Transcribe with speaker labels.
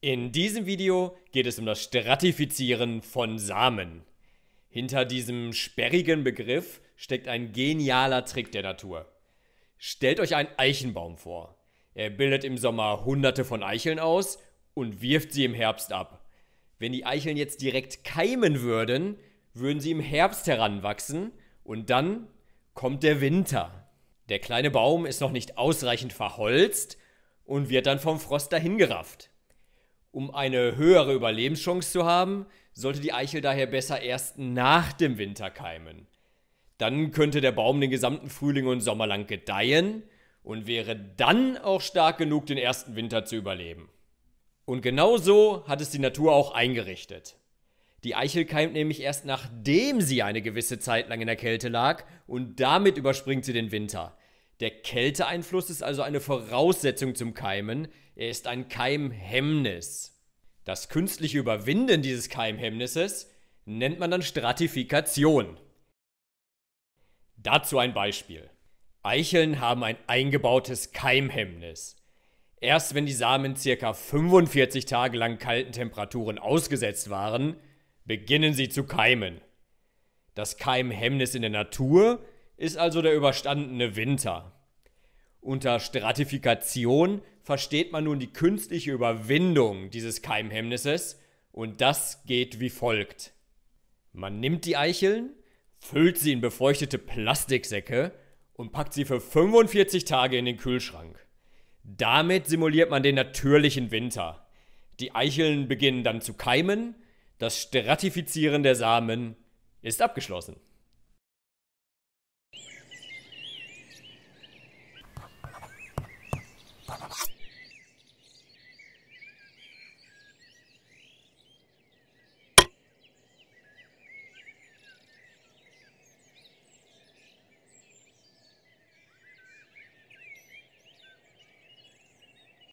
Speaker 1: In diesem Video geht es um das Stratifizieren von Samen. Hinter diesem sperrigen Begriff steckt ein genialer Trick der Natur. Stellt euch einen Eichenbaum vor. Er bildet im Sommer hunderte von Eicheln aus und wirft sie im Herbst ab. Wenn die Eicheln jetzt direkt keimen würden, würden sie im Herbst heranwachsen und dann kommt der Winter. Der kleine Baum ist noch nicht ausreichend verholzt und wird dann vom Frost dahingerafft. Um eine höhere Überlebenschance zu haben, sollte die Eichel daher besser erst nach dem Winter keimen. Dann könnte der Baum den gesamten Frühling und Sommer lang gedeihen und wäre dann auch stark genug, den ersten Winter zu überleben. Und genau so hat es die Natur auch eingerichtet. Die Eichel keimt nämlich erst nachdem sie eine gewisse Zeit lang in der Kälte lag und damit überspringt sie den Winter. Der Kälteeinfluss ist also eine Voraussetzung zum Keimen. Er ist ein Keimhemmnis. Das künstliche Überwinden dieses Keimhemmnisses nennt man dann Stratifikation. Dazu ein Beispiel. Eicheln haben ein eingebautes Keimhemmnis. Erst wenn die Samen ca. 45 Tage lang kalten Temperaturen ausgesetzt waren, beginnen sie zu keimen. Das Keimhemmnis in der Natur ist also der überstandene Winter. Unter Stratifikation versteht man nun die künstliche Überwindung dieses Keimhemmnisses und das geht wie folgt. Man nimmt die Eicheln, füllt sie in befeuchtete Plastiksäcke und packt sie für 45 Tage in den Kühlschrank. Damit simuliert man den natürlichen Winter. Die Eicheln beginnen dann zu keimen, das Stratifizieren der Samen ist abgeschlossen.